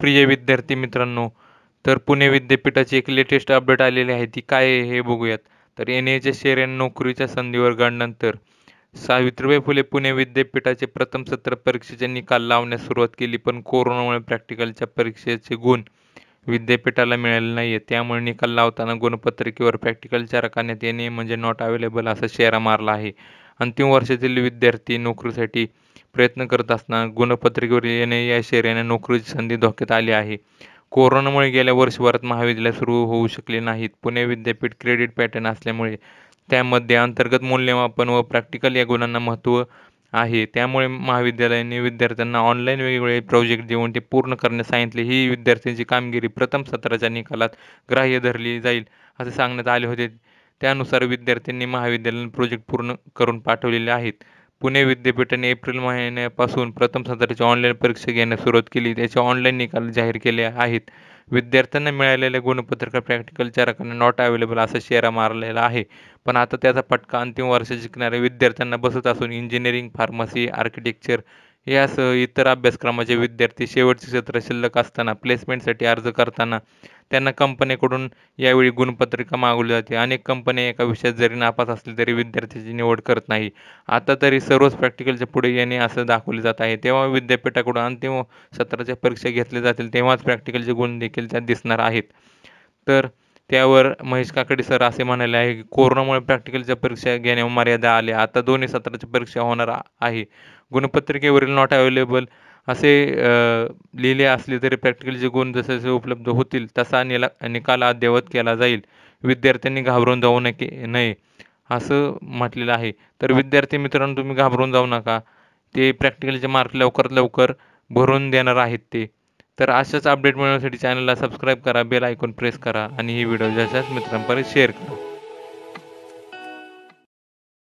प्रिय विद्यार्थी मित्रांनो तर पुणे विद्यापीठाची एक लेटेस्ट अपडेट आलेली आहे ती काय आहे हे बघूयात तर एन एच्या शेअर आणि नोकरीच्या गाडनंतर सावित्रीबाई फुले पुणे विद्यापीठाचे प्रथम सत्र परीक्षेचे निकाल लावण्यास सुरुवात केली पण कोरोनामुळे प्रॅक्टिकलच्या परीक्षेचे गुण विद्यापीठाला मिळाले नाही आहे त्यामुळे निकाल लावताना गुणपत्रिकेवर प्रॅक्टिकलच्या रकान्यात येणे म्हणजे नॉट अवेलेबल असा शेरा मारला आहे अंतिम वर्षातील विद्यार्थी नोकरीसाठी प्रयत्न करत असताना गुणपत्रिकेवर येणे या श्रेयाने नोकरीची संधी धोक्यात आली आहे कोरोनामुळे गेल्या वर्षभरात महाविद्यालय सुरू होऊ शकले नाहीत पुणे विद्यापीठ क्रेडिट पॅटर्न असल्यामुळे त्यामध्ये अंतर्गत मूल्यमापन व प्रॅक्टिकल या गुणांना महत्त्व आहे त्यामुळे महाविद्यालयाने विद्यार्थ्यांना ऑनलाईन वेगवेगळे प्रोजेक्ट देऊन ते पूर्ण करण्यास सांगितले ही विद्यार्थ्यांची कामगिरी प्रथम सत्राच्या निकालात ग्राह्य धरली जाईल असे सांगण्यात आले होते त्यानुसार विद्यार्थ्यांनी महाविद्यालयीन प्रोजेक्ट पूर्ण करून पाठवलेले आहेत पुणे विद्यापीठाने एप्रिल महिन्यापासून प्रथम सत्राची ऑनलाईन परीक्षा घेण्यास सुरुवात केली त्याचे ऑनलाईन निकाल जाहीर केले आहेत विद्यार्थ्यांना मिळालेल्या गुणपत्रक प्रॅक्टिकल चारकांना नॉट अवेलेबल असा शेरा मारलेला आहे पण आता त्याचा फटका अंतिम वर्ष शिकणाऱ्या विद्यार्थ्यांना बसत असून इंजिनिअरिंग फार्मसी आर्किटेक्चर यासह इतर अभ्यासक्रमाचे विद्यार्थी शेवटचे सत्र शिल्लक असताना प्लेसमेंटसाठी अर्ज करताना त्यांना कंपनीकडून यावेळी गुणपत्रिका मागवली जाते अनेक कंपन्या एका विषयात जरी नापास असले तरी विद्यार्थ्याची निवड करत नाही आता तरी सर्वच प्रॅक्टिकलच्या पुढे येणे असं दाखवले जात आहे तेव्हा विद्यापीठाकडून अंतिम सत्राच्या परीक्षा घेतल्या जातील तेव्हाच प्रॅक्टिकलचे गुण देखील त्यात दिसणार आहेत तर त्यावर महेश काकडे सर असे म्हणाले आहे की कोरोनामुळे प्रॅक्टिकलच्या परीक्षा घेण्यावर मर्यादा आल्या आता दोन्ही सत्राची परीक्षा होणार आहे गुणपत्रिकेवरील नॉट अवेलेबल असे लिहिले असले तरी प्रॅक्टिकलचे गुण जसे जसे उपलब्ध होतील तसा निला निकाल अद्ययावत केला जाईल विद्यार्थ्यांनी घाबरून जाऊ नके नये असं म्हटलेलं आहे तर विद्यार्थी मित्रांनो तुम्ही घाबरून जाऊ नका ते प्रॅक्टिकलचे मार्क लवकरात लवकर भरून देणार आहेत ते तर अशाच अपडेट मिळवण्यासाठी चॅनलला सबस्क्राईब करा बेल आयकॉन प्रेस करा आणि ही व्हिडिओ जशाच मित्रांपर्यंत शेअर करा